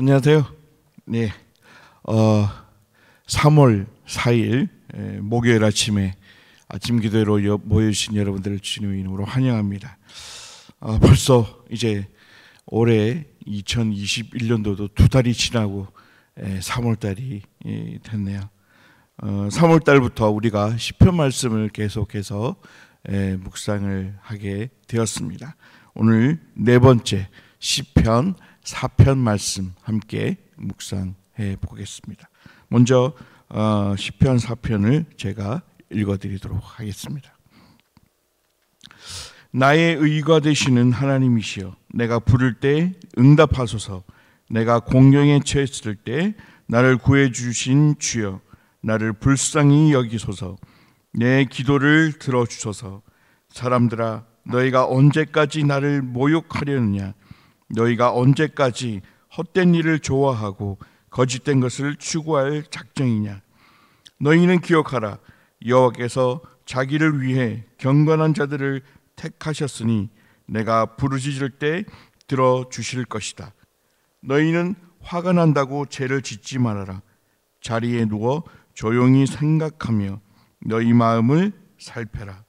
안녕하세요. 네. 어, 3월 4일 예, 목요일 아침에 아침 기도로 모여주신 여러분들을 주님의 이름으로 환영합니다. 아, 벌써 이제 올해 2021년도도 두 달이 지나고 3월 예, 달이 예, 됐네요. 어, 3월 달부터 우리가 시편 말씀을 계속해서 묵상을 하게 되었습니다. 오늘 네 번째 시편 사편 말씀 함께 묵상해 보겠습니다. 먼저 어, 시편 어, 편을 제가 읽어드리도록 하겠습니다. 나의 의가 되시는 하나님이시여, 내가 부를 때 응답하소서. 내가 공경에 처했을 때 나를 구해 주신 주여, 나를 불쌍히 여기소서. 내 기도를 들어 주소서. 사람들아, 너희가 언제까지 나를 모욕하려느냐? 너희가 언제까지 헛된 일을 좋아하고 거짓된 것을 추구할 작정이냐? 너희는 기억하라. 여호와께서 자기를 위해 경건한 자들을 택하셨으니 내가 부르짖을 때 들어 주실 것이다. 너희는 화가 난다고 죄를 짓지 말아라. 자리에 누워 조용히 생각하며 너희 마음을 살펴라.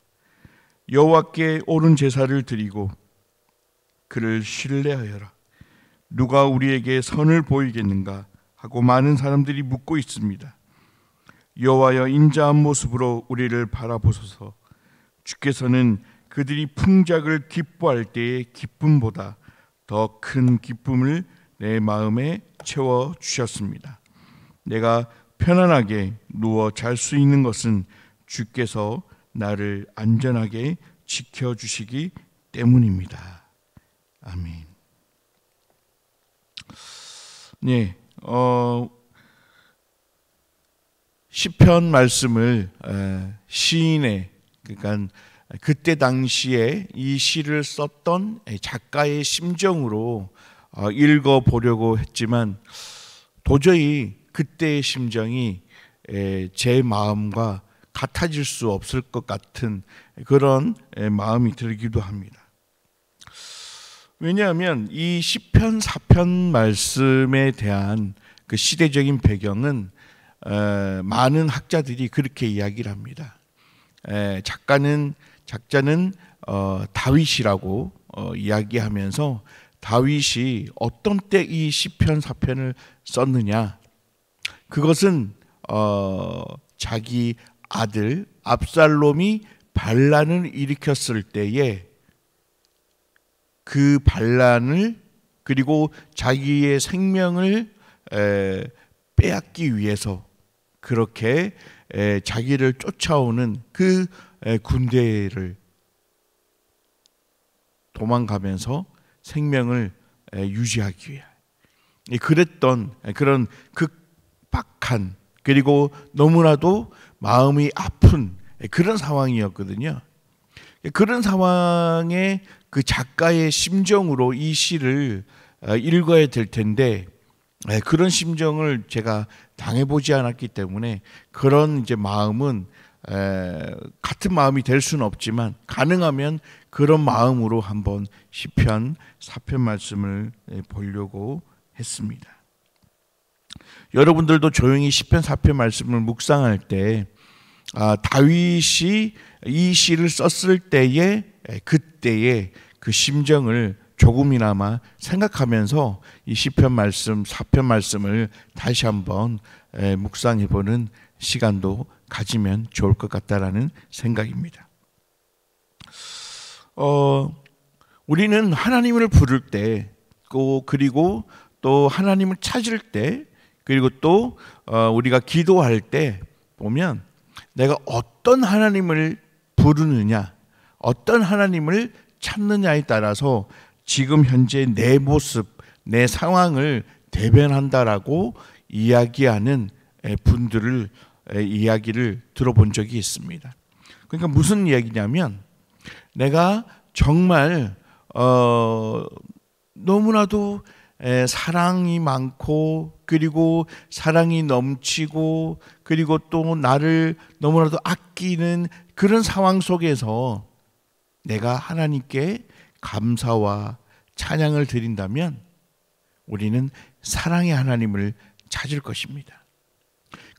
여호와께 옳은 제사를 드리고 그를 신뢰하여라. 누가 우리에게 선을 보이겠는가 하고 많은 사람들이 묻고 있습니다. 여호와여 인자한 모습으로 우리를 바라보소서. 주께서는 그들이 풍작을 기뻐할 때의 기쁨보다 더 큰 기쁨을 내 마음에 채워 주셨습니다. 내가 편안하게 누워 잘 수 있는 것은 주께서 나를 안전하게 지켜 주시기 때문입니다. 아멘. 네, 어, 시편 말씀을 시인의 그러니까 그때 당시에 이 시를 썼던 작가의 심정으로 어, 읽어 보려고 했지만 도저히 그때의 심정이 제 마음과 같아질 수 없을 것 같은 그런 마음이 들기도 합니다. 왜냐하면 이 시편 사편 말씀에 대한 그 시대적인 배경은 어, 많은 학자들이 그렇게 이야기를 합니다. 작가는 작자는 어, 다윗이라고 어, 이야기하면서 다윗이 어떤 때 이 시편 사편을 썼느냐 그것은 자기 아들 압살롬이 반란을 일으켰을 때에 그 반란을 그리고 자기의 생명을 에, 빼앗기 위해서 그렇게 에, 자기를 쫓아오는 그 에, 군대를 도망가면서 생명을 유지하기 위해 그랬던 그런 극박한 그리고 너무나도 마음이 아픈 그런 상황이었거든요. 그런 상황에 그 작가의 심정으로 이 시를 어, 읽어야 될 텐데 그런 심정을 제가 당해보지 않았기 때문에 그런 이제 마음은 같은 마음이 될 수는 없지만 가능하면 그런 마음으로 한번 시편 사편 말씀을 보려고 했습니다. 여러분들도 조용히 시편 사편 말씀을 묵상할 때 아, 다윗이 이 시를 썼을 때에 그때에 그 심정을 조금이나마 생각하면서 이 시편 말씀, 사편 말씀을 다시 한번 묵상해 보는 시간도 가지면 좋을 것 같다라는 생각입니다. 어, 우리는 하나님을 부를 때, 그리고 또 하나님을 찾을 때, 그리고 또 어, 우리가 기도할 때 보면 내가 어떤 하나님을 부르느냐, 어떤 하나님을 찾느냐에 따라서 지금 현재 내 모습, 내 상황을 대변한다라고 이야기하는 분들을 이야기를 들어본 적이 있습니다. 그러니까 무슨 이야기냐면 내가 정말 어, 너무나도 에, 사랑이 많고 그리고 사랑이 넘치고 그리고 또 나를 너무나도 아끼는 그런 상황 속에서 내가 하나님께 감사와 찬양을 드린다면 우리는 사랑의 하나님을 찾을 것입니다.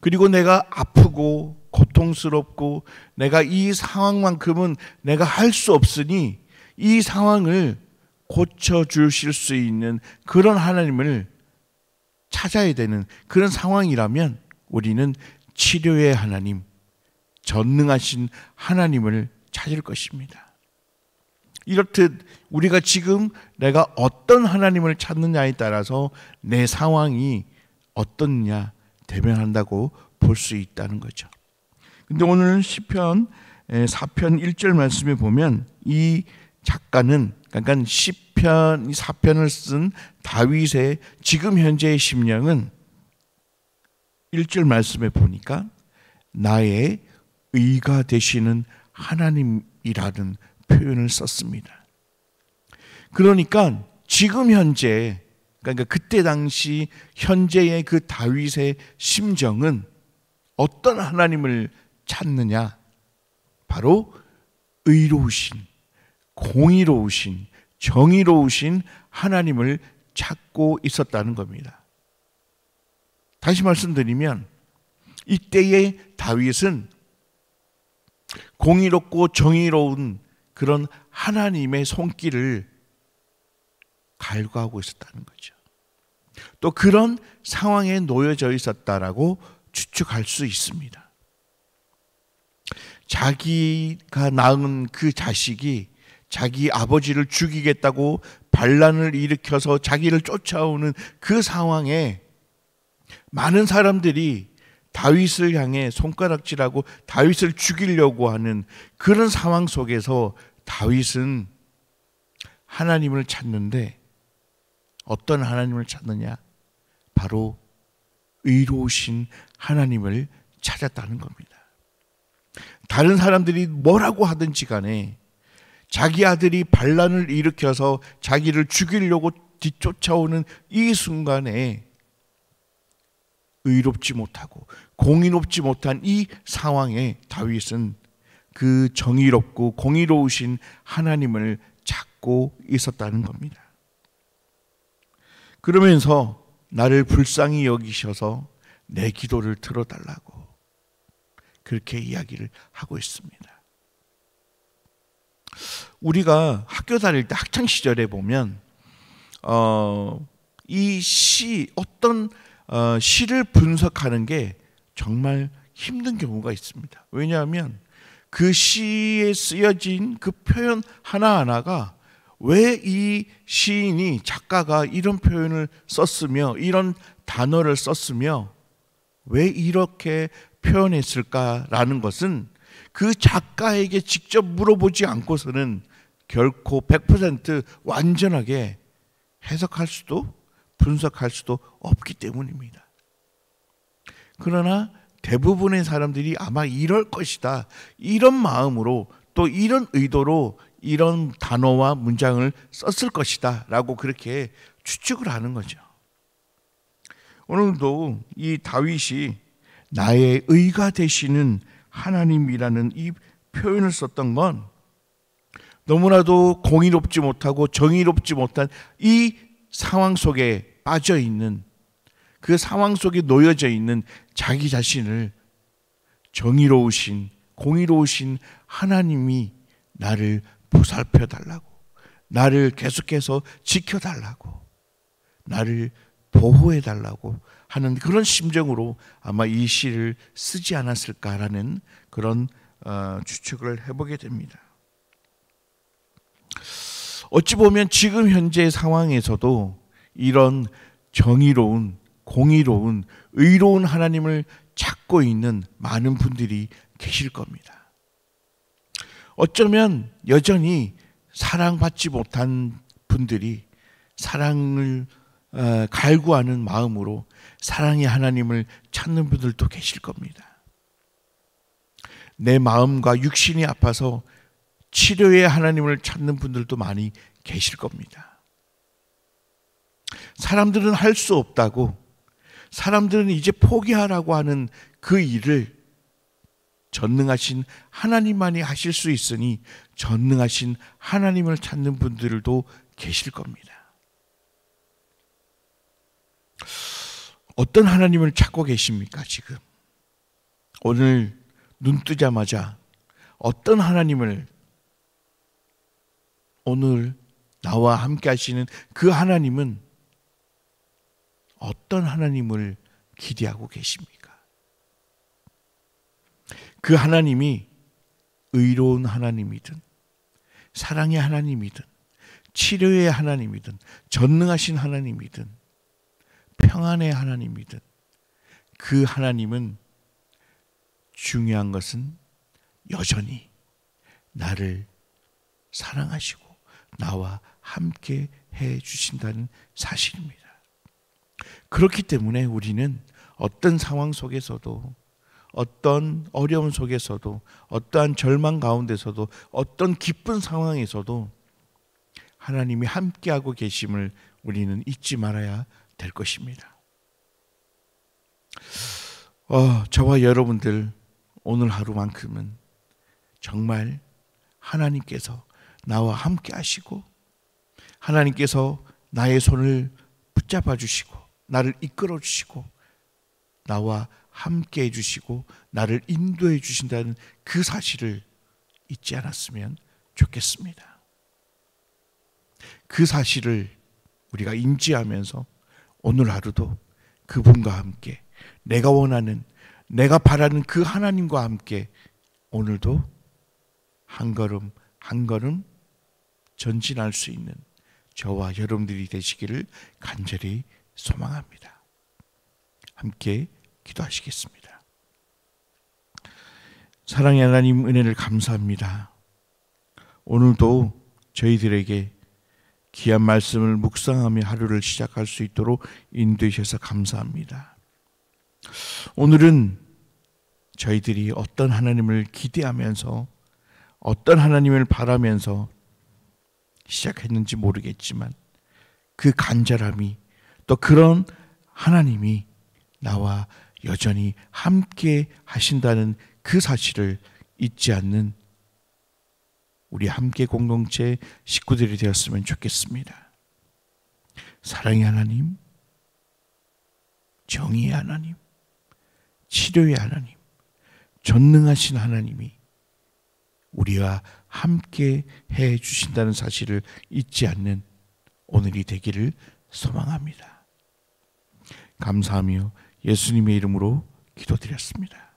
그리고 내가 아프고 고통스럽고 내가 이 상황만큼은 내가 할 수 없으니 이 상황을 고쳐 주실 수 있는 그런 하나님을 찾아야 되는 그런 상황이라면 우리는 치료의 하나님, 전능하신 하나님을 찾을 것입니다. 이렇듯 우리가 지금 내가 어떤 하나님을 찾느냐에 따라서 내 상황이 어떻냐 대변한다고 볼 수 있다는 거죠. 근데 오늘 시편 4편 1절 말씀에 보면 이 작가는 그러니까 시편 4편을 쓴 다윗의 지금 현재의 심령은 1절 말씀에 보니까 나의 의가 되시는 하나님이라는 표현을 썼습니다. 그러니까 지금 현재 그러니까 그때 당시 현재의 그 다윗의 심정은 어떤 하나님을 찾느냐? 바로 의로우신, 공의로우신, 정의로우신 하나님을 찾고 있었다는 겁니다. 다시 말씀드리면 이때의 다윗은 공의롭고 정의로운 그런 하나님의 손길을 갈구하고 있었다는 거죠. 또 그런 상황에 놓여져 있었다라고 추측할 수 있습니다. 자기가 낳은 그 자식이 자기 아버지를 죽이겠다고 반란을 일으켜서 자기를 쫓아오는 그 상황에 많은 사람들이 다윗을 향해 손가락질하고 다윗을 죽이려고 하는 그런 상황 속에서 다윗은 하나님을 찾는데 어떤 하나님을 찾느냐? 바로 의로우신 하나님을 찾았다는 겁니다. 다른 사람들이 뭐라고 하든지 간에 자기 아들이 반란을 일으켜서 자기를 죽이려고 뒤쫓아오는 이 순간에 의롭지 못하고 공인없지 못한 이 상황에 다윗은 그 정의롭고 공의로우신 하나님을 찾고 있었다는 겁니다. 그러면서 나를 불쌍히 여기셔서 내 기도를 들어달라고 그렇게 이야기를 하고 있습니다. 우리가 학교 다닐 때 학창 시절에 보면 어, 이시 어떤 어, 시를 분석하는 게 정말 힘든 경우가 있습니다. 왜냐하면 그 시에 쓰여진 그 표현 하나하나가 왜 이 시인이 작가가 이런 표현을 썼으며 이런 단어를 썼으며 왜 이렇게 표현했을까라는 것은 그 작가에게 직접 물어보지 않고서는 결코 100% 완전하게 해석할 수도 분석할 수도 없기 때문입니다. 그러나 대부분의 사람들이 아마 이럴 것이다. 이런 마음으로 또 이런 의도로 이런 단어와 문장을 썼을 것이다. 라고 그렇게 추측을 하는 거죠. 오늘도 이 다윗이 나의 의가 되시는 하나님이라는 이 표현을 썼던 건 너무나도 공의롭지 못하고 정의롭지 못한 이 상황 속에 빠져 있는 그 상황 속에 놓여져 있는 자기 자신을 정의로우신 공의로우신 하나님이 나를 보살펴 달라고 나를 계속해서 지켜 달라고 나를 보호해 달라고 하는 그런 심정으로 아마 이 시를 쓰지 않았을까라는 그런 어, 추측을 해보게 됩니다. 어찌 보면 지금 현재 상황에서도 이런 정의로운 공의로운 의로운 하나님을 찾고 있는 많은 분들이 계실 겁니다. 어쩌면 여전히 사랑받지 못한 분들이 사랑을 어, 갈구하는 마음으로 사랑의 하나님을 찾는 분들도 계실 겁니다. 내 마음과 육신이 아파서 치료의 하나님을 찾는 분들도 많이 계실 겁니다. 사람들은 할 수 없다고 사람들은 이제 포기하라고 하는 그 일을 전능하신 하나님만이 하실 수 있으니 전능하신 하나님을 찾는 분들도 계실 겁니다. 어떤 하나님을 찾고 계십니까, 지금? 오늘 눈 뜨자마자 어떤 하나님을 오늘 나와 함께 하시는 그 하나님은 어떤 하나님을 기대하고 계십니까? 그 하나님이 의로운 하나님이든 사랑의 하나님이든 치료의 하나님이든 전능하신 하나님이든 평안의 하나님이든 그 하나님은 중요한 것은 여전히 나를 사랑하시고 나와 함께 해 주신다는 사실입니다. 그렇기 때문에 우리는 어떤 상황 속에서도 어떤 어려움 속에서도 어떠한 절망 가운데서도 어떤 기쁜 상황에서도 하나님이 함께하고 계심을 우리는 잊지 말아야 될 것입니다. 어, 저와 여러분들 오늘 하루만큼은 정말 하나님께서 나와 함께 하시고 하나님께서 나의 손을 붙잡아 주시고 나를 이끌어 주시고 나와 함께 해 주시고 나를 인도해 주신다는 그 사실을 잊지 않았으면 좋겠습니다. 그 사실을 우리가 인지하면서 오늘 하루도 그분과 함께 내가 원하는 내가 바라는 그 하나님과 함께 오늘도 한 걸음 한 걸음 전진할 수 있는 저와 여러분들이 되시기를 간절히 소망합니다. 함께 기도하시겠습니다. 사랑의 하나님 은혜를 감사합니다. 오늘도 저희들에게 귀한 말씀을 묵상하며 하루를 시작할 수 있도록 인도해 주셔서 감사합니다. 오늘은 저희들이 어떤 하나님을 기대하면서 어떤 하나님을 바라면서 시작했는지 모르겠지만 그 간절함이 또 그런 하나님이 나와 여전히 함께 하신다는 그 사실을 잊지 않는 우리 함께 공동체 식구들이 되었으면 좋겠습니다. 사랑의 하나님, 정의의 하나님, 치료의 하나님, 전능하신 하나님이 우리와 함께 해 주신다는 사실을 잊지 않는 오늘이 되기를 소망합니다. 감사하며 예수님의 이름으로 기도드렸습니다.